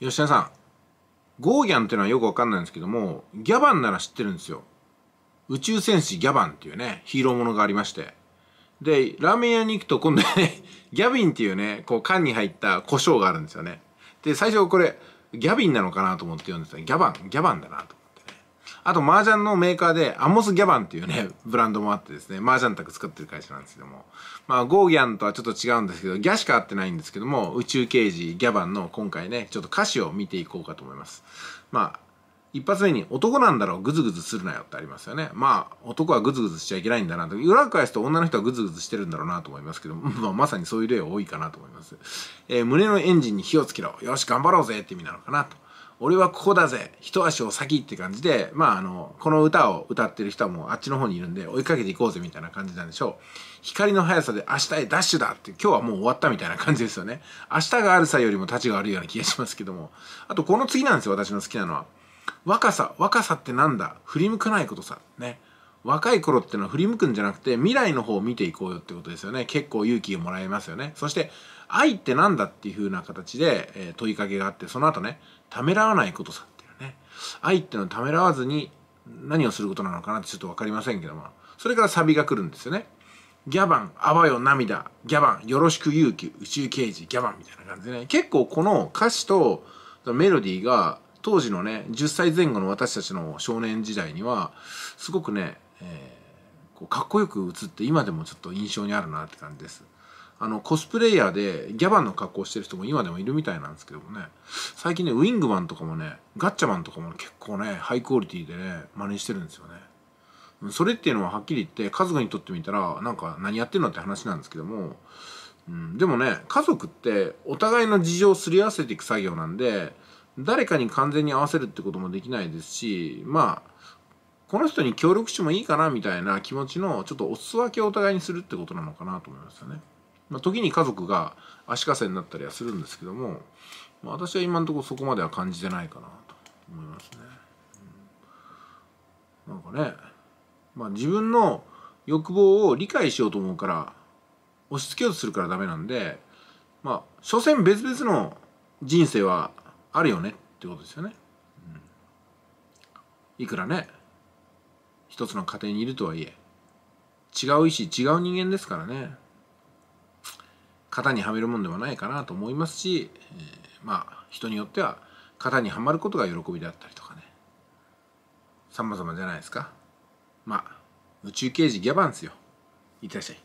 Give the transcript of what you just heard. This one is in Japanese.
吉田さん、ゴーギャンっていうのはよくわかんないんですけども、ギャバンなら知ってるんですよ。宇宙戦士ギャバンっていうね、ヒーローものがありまして。で、ラーメン屋に行くと今度ね、ギャビンっていうね、こう缶に入った胡椒があるんですよね。で、最初これ、ギャビンなのかなと思って読んでたギャバン、ギャバンだなと。あと、麻雀のメーカーで、アモス・ギャバンっていうね、ブランドもあってですね、麻雀卓作ってる会社なんですけども、まあ、ゴーギャンとはちょっと違うんですけど、ギャしか合ってないんですけども、宇宙刑事ギャバンの今回ね、ちょっと歌詞を見ていこうかと思います。まあ、一発目に男なんだろうグズグズするなよってありますよね。まあ男はグズグズしちゃいけないんだなと。裏返すと女の人はグズグズしてるんだろうなと思いますけど、まあ、まさにそういう例多いかなと思います。えー、胸のエンジンに火をつけろ。よし頑張ろうぜって意味なのかなと。俺はここだぜ一足を先って感じで、まあ、あの、この歌を歌ってる人はもうあっちの方にいるんで、追いかけていこうぜみたいな感じなんでしょう。光の速さで明日へダッシュだって、今日はもう終わったみたいな感じですよね。明日があるさよりも立ちが悪いような気がしますけども。あと、この次なんですよ、私の好きなのは。若さ、若さってなんだ振り向かないことさ。ね。若い頃っていうのは振り向くんじゃなくて未来の方を見ていこうよってことですよね結構勇気をもらえますよねそして愛って何だっていうふうな形で、え問いかけがあってその後ねためらわないことさっていうね愛っていうのためらわずに何をすることなのかなってちょっと分かりませんけどもそれからサビが来るんですよねギャバン、あわよ涙、ギャバン、よろしく勇気、宇宙刑事、ギャバンみたいな感じでね、結構この歌詞とメロディーが当時のね、10歳前後の私たちの少年時代には、すごくね、えー、こうかっこよく映って今でもちょっと印象にあるなって感じです。あのコスプレイヤーでギャバンの格好してる人も今でもいるみたいなんですけどもね最近ねウィングマンとかもねガッチャマンとかも、結構ねハイクオリティでね真似してるんですよねそれっていうのははっきり言って家族にとってみたらなんか何やってんのって話なんですけども、うん、でもね家族ってお互いの事情をすり合わせていく作業なんで誰かに完全に合わせるってこともできないですしまあこの人に協力してもいいかなみたいな気持ちのちょっとお裾分けをお互いにするってことなのかなと思いますよね。まあ、時に家族が足かせになったりはするんですけども、まあ、私は今のところそこまでは感じてないかなと思いますね。なんかね、まあ、自分の欲望を理解しようと思うから押し付けようとするからダメなんでまあ所詮別々の人生はあるよねってことですよね。うん、いくらねつの家庭にいるとはいえ違う意志、違う人間ですからね型にはめるもんではないかなと思いますし、えー、まあ人によっては型にはまることが喜びであったりとかね様々じゃないですかまあ宇宙刑事ギャバンすよいってらっしゃい